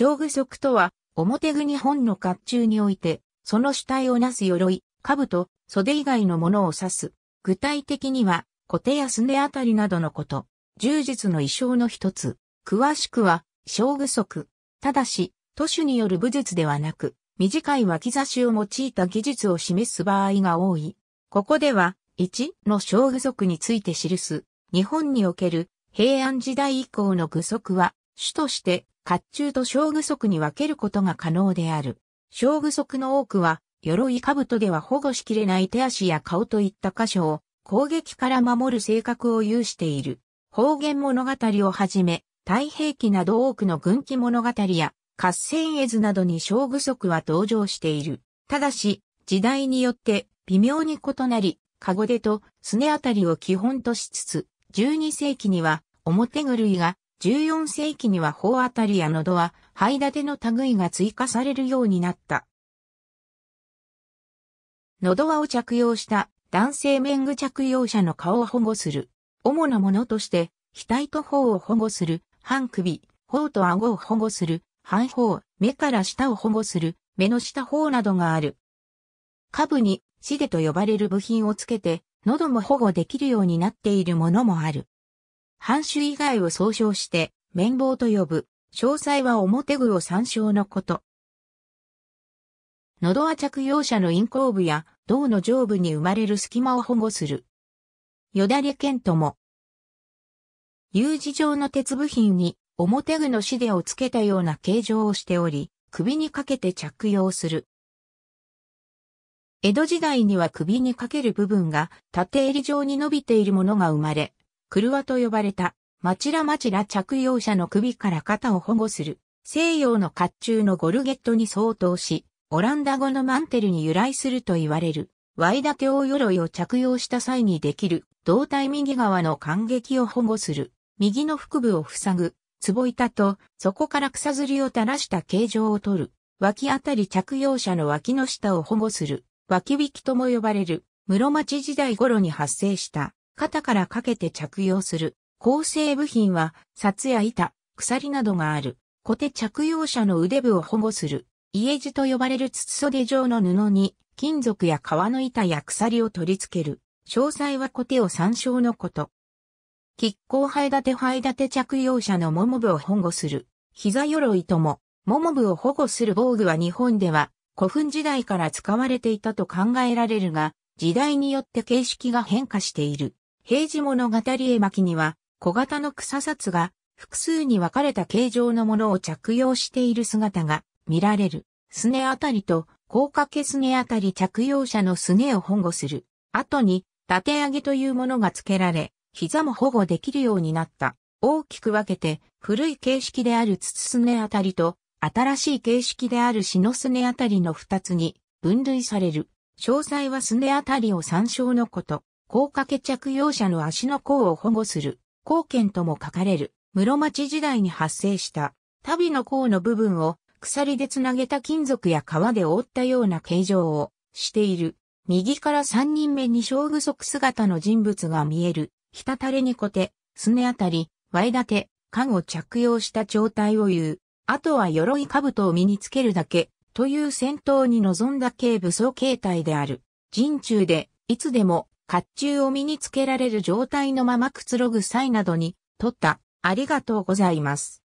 将具足とは、表具日本の甲冑において、その主体をなす鎧、兜、袖以外のものを指す。具体的には、小手やすねあたりなどのこと、柔術の衣装の一つ。詳しくは、将具足。ただし、都市による武術ではなく、短い脇差しを用いた技術を示す場合が多い。ここでは、1の小具足について記す、日本における平安時代以降の具足は、主として甲冑と小具足に分けることが可能である。小具足の多くは、鎧兜では保護しきれない手足や顔といった箇所を攻撃から守る性格を有している。方言物語をはじめ、太平記など多くの軍記物語や、合戦絵図などに小具足は登場している。ただし、時代によって微妙に異なり、かごでとすねあたりを基本としつつ、12世紀には表狂いが14世紀には法当たりや喉は、灰立ての類が追加されるようになった。喉輪を着用した男性面具着用者の顔を保護する。主なものとして、額と頬を保護する、半首、頬と顎を保護する、半頬、目から下を保護する、目の下頬などがある。下部に、シデと呼ばれる部品をつけて、喉も保護できるようになっているものもある。藩主以外を総称して、綿棒と呼ぶ。詳細は表具を参照のこと。喉は着用者の陰口部や胴の上部に生まれる隙間を保護する。よだれ剣とも。有事状の鉄部品に表具のシデをつけたような形状をしており、首にかけて着用する。江戸時代には首にかける部分が縦襟状に伸びているものが生まれ、クルワと呼ばれた、マチラマチラ着用者の首から肩を保護する、西洋の甲冑のゴルゲットに相当し、オランダ語のマンテルに由来すると言われる、ワイダテオ鎧を着用した際にできる、胴体右側の感激を保護する、右の腹部を塞ぐ、壺板と、そこから草ずりを垂らした形状を取る、脇あたり着用者の脇の下を保護する、脇引きとも呼ばれる、室町時代頃に発生した、肩からかけて着用する。構成部品は、札や板、鎖などがある。小手着用者の腕部を保護する。家地と呼ばれる筒袖状の布に、金属や革の板や鎖を取り付ける。詳細は小手を参照のこと。亀甲灰立て灰立着用者のもも部を保護する。膝鎧とも、もも部を保護する防具は日本では、古墳時代から使われていたと考えられるが、時代によって形式が変化している。平時物語絵巻には、小型の草札が複数に分かれた形状のものを着用している姿が見られる。すねあたりと、高掛けすねあたり着用者のすねを保護する。後に、縦上げというものが付けられ、膝も保護できるようになった。大きく分けて、古い形式である筒すねあたりと、新しい形式である死のすねあたりの二つに分類される。詳細はすねあたりを参照のこと。高架下着用者の足の甲を保護する、高剣とも書かれる、室町時代に発生した、足袋の甲の部分を鎖でつなげた金属や革で覆ったような形状をしている。右から三人目に小具足姿の人物が見える。ひたたれにこて、すねあたり、わいだて、かご着用した状態を言う。あとは鎧兜を身につけるだけ、という戦闘に臨んだ軽武装形態である。人中で、いつでも、甲冑を身につけられる状態のままくつろぐ際などに撮った。ありがとうございます。